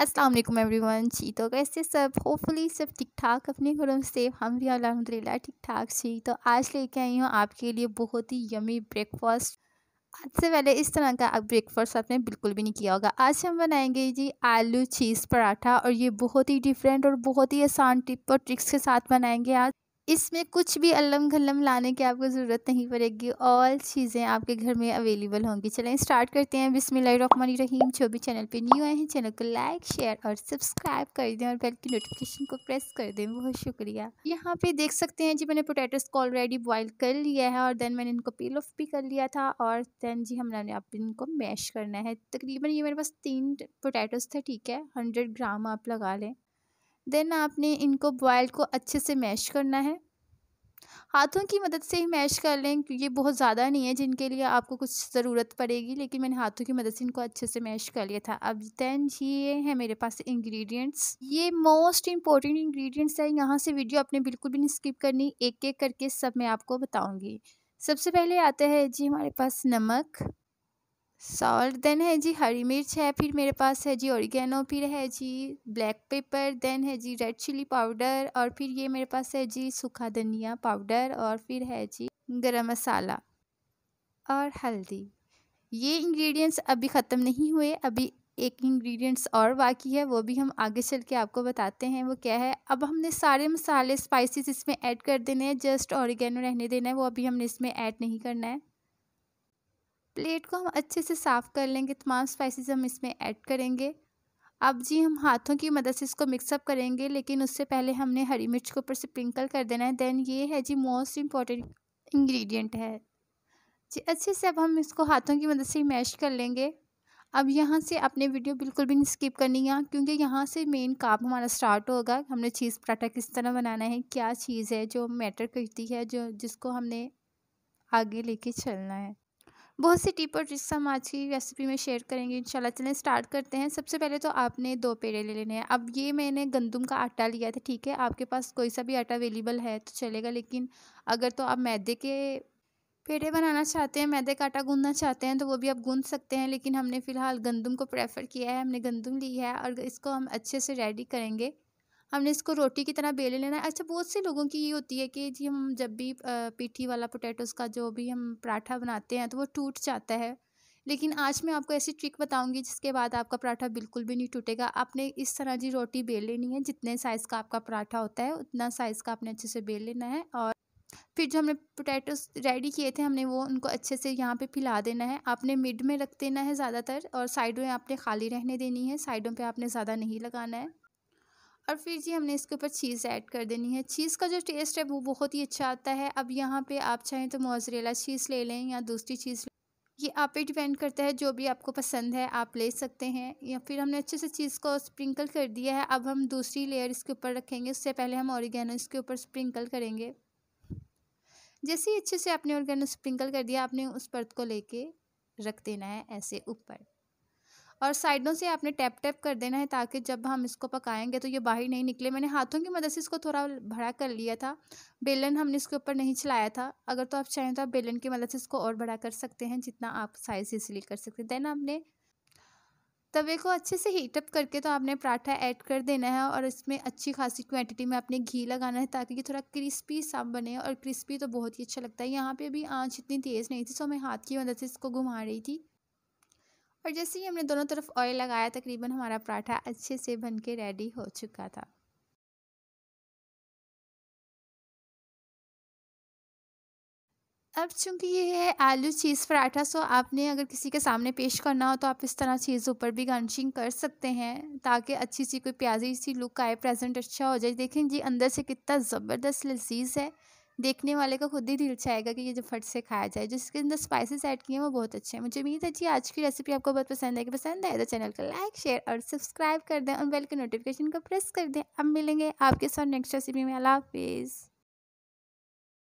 Aslam every one जी तो कैसे सब होपफुली सब ठीक ठाक अपने घरों से हम भी अलहमदिल्ला ठीक ठाक जी तो आज लेके आई हूँ आपके लिए बहुत ही यमी ब्रेकफास्ट आज से पहले इस तरह का आप ब्रेकफास्ट आपने बिल्कुल भी नहीं किया होगा आज हम बनाएंगे जी आलू चीज़ पराठा और ये बहुत ही डिफरेंट और बहुत ही आसान टिप और ट्रिक्स के साथ बनाएंगे आज इसमें कुछ भी अल्लम घल्लम लाने की आपको ज़रूरत नहीं पड़ेगी ऑल चीज़ें आपके घर में अवेलेबल होंगी चलें स्टार्ट करते हैं रहीम जो भी चैनल पे न्यू आए हैं चैनल को लाइक शेयर और सब्सक्राइब कर दें और बेल की नोटिफिकेशन को प्रेस कर दें बहुत शुक्रिया यहाँ पे देख सकते हैं जी मैंने पोटैटोस को ऑलरेडी बॉयल कर लिया है और देन मैंने इनको पील ऑफ भी कर लिया था और देन जी हमने आप इनको मैश करना है तकरीबन ये मेरे पास तीन पोटैटोस थे ठीक है हंड्रेड ग्राम आप लगा लें देन आपने इनको बॉयल को अच्छे से मैश करना है हाथों की मदद से ही मैश कर लें क्योंकि बहुत ज़्यादा नहीं है जिनके लिए आपको कुछ ज़रूरत पड़ेगी लेकिन मैंने हाथों की मदद से इनको अच्छे से मैश कर लिया था अब दैन ये है मेरे पास इंग्रेडिएंट्स ये मोस्ट इंपॉर्टेंट इंग्रेडिएंट्स है यहाँ से वीडियो आपने बिल्कुल भी नहीं स्किप करनी एक एक करके सब मैं आपको बताऊँगी सबसे पहले आता है जी हमारे पास नमक सॉल्ट देन है जी हरी मिर्च है फिर मेरे पास है जी ऑरिगेनो फिर है जी ब्लैक पेपर देन है जी रेड चिली पाउडर और फिर ये मेरे पास है जी सूखा धनिया पाउडर और फिर है जी गरम मसाला और हल्दी ये इंग्रेडिएंट्स अभी ख़त्म नहीं हुए अभी एक इंग्रेडिएंट्स और बाकी है वो भी हम आगे चल के आपको बताते हैं वो क्या है अब हमने सारे मसाले स्पाइसेस इसमें ऐड कर देने हैं जस्ट ऑरिगेनो रहने देना है वो अभी हमने इसमें ऐड नहीं करना है प्लेट को हम अच्छे से साफ़ कर लेंगे तमाम स्पाइसेस हम इसमें ऐड करेंगे अब जी हम हाथों की मदद से इसको मिक्सअप करेंगे लेकिन उससे पहले हमने हरी मिर्च के ऊपर से प्रिंकल कर देना है देन ये है जी मोस्ट इम्पॉर्टेंट इंग्रेडिएंट है जी अच्छे से अब हम इसको हाथों की मदद से मैश कर लेंगे अब यहाँ से अपने वीडियो बिल्कुल भी नहीं स्किप करनी है क्योंकि यहाँ से मेन काम हमारा स्टार्ट होगा हमने चीज़ पराठा किस तरह बनाना है क्या चीज़ है जो मैटर करती है जो जिसको हमने आगे लेके चलना है बहुत सी टिप और ट्रिक्स हम आज की रेसिपी में शेयर करेंगे इंशाल्लाह चलें स्टार्ट करते हैं सबसे पहले तो आपने दो पेड़े ले लेने हैं अब ये मैंने गंदम का आटा लिया था ठीक है आपके पास कोई सा भी आटा अवेलेबल है तो चलेगा लेकिन अगर तो आप मैदे के पेड़े बनाना चाहते हैं मैदे का आटा गूंदना चाहते हैं तो वो भी आप गूंद सकते हैं लेकिन हमने फ़िलहाल गंदम को प्रेफर किया है हमने गंदम ली है और इसको हम अच्छे से रेडी करेंगे हमने इसको रोटी की तरह बेले लेना है अच्छा बहुत से लोगों की ये होती है कि जी हम जब भी पीठी वाला पोटैटोस का जो भी हम पराठा बनाते हैं तो वो टूट जाता है लेकिन आज मैं आपको ऐसी ट्रिक बताऊंगी जिसके बाद आपका पराठा बिल्कुल भी नहीं टूटेगा आपने इस तरह जी रोटी बेल लेनी है जितने साइज़ का आपका पराठा होता है उतना साइज़ का आपने अच्छे से बेल लेना है और फिर जो हमने पोटैटोस रेडी किए थे हमने वो उनको अच्छे से यहाँ पे पिला देना है आपने मिड में रख देना है ज़्यादातर और साइडों में आपने खाली रहने देनी है साइडों पे आपने ज़्यादा नहीं लगाना है और फिर जी हमने इसके ऊपर चीज़ ऐड कर देनी है चीज़ का जो टेस्ट है वो बहुत ही अच्छा आता है अब यहाँ पे आप चाहें तो मोजरेला चीज़ ले लें या दूसरी चीज़ ये आप पे डिपेंड करता है जो भी आपको पसंद है आप ले सकते हैं या फिर हमने अच्छे से चीज़ को स्प्रिंकल कर दिया है अब हम दूसरी लेयर इसके ऊपर रखेंगे उससे पहले हम ऑरिगेनो इसके ऊपर स्प्रिंकल करेंगे जैसे ही अच्छे से आपने ऑर्गेनो स्प्रिंकल कर दिया आपने उस परत को ले रख देना है ऐसे ऊपर और साइडों से आपने टैप टैप कर देना है ताकि जब हम इसको पकाएंगे तो ये बाहर नहीं निकले मैंने हाथों की मदद से इसको थोड़ा बड़ा कर लिया था बेलन हमने इसके ऊपर नहीं चलाया था अगर तो आप चाहें तो आप बेलन की मदद से इसको और बड़ा कर सकते हैं जितना आप साइज इसलिए कर सकते हैं देन आपने तवे को अच्छे से हीटअप करके तो आपने पराठा ऐड कर देना है और इसमें अच्छी खासी क्वांटिटी में आपने घी लगाना है ताकि ये थोड़ा क्रिस्पी सा बने और क्रिस्पी तो बहुत ही अच्छा लगता है यहाँ पे भी आंच इतनी तेज़ नहीं थी सो मैं हाथ की मदद से इसको घुमा रही थी और जैसे ही हमने दोनों तरफ ऑयल लगाया तकरीबन हमारा पराठा अच्छे से बन के रेडी हो चुका था अब चूंकि ये है आलू चीज़ पराठा सो आपने अगर किसी के सामने पेश करना हो तो आप इस तरह चीज़ ऊपर भी गार्निशिंग कर सकते हैं ताकि अच्छी सी कोई प्याजी सी लुक आए प्रेजेंट अच्छा हो जाए देखें जी अंदर से कितना ज़बरदस्त लजीज है देखने वाले का खुद ही दिल चाहेगा कि ये जो फट से खाया जाए जिसके अंदर स्पाइसेस ऐड किए हैं वो बहुत अच्छे हैं मुझे उम्मीद है जी आज की रेसिपी आपको बहुत पसंद आएगी पसंद आए तो चैनल को लाइक शेयर और सब्सक्राइब कर दें और बेल के नोटिफिकेशन को प्रेस कर दें अब मिलेंगे आपके साथ नेक्स्ट रेसिपी में अला हाफिज़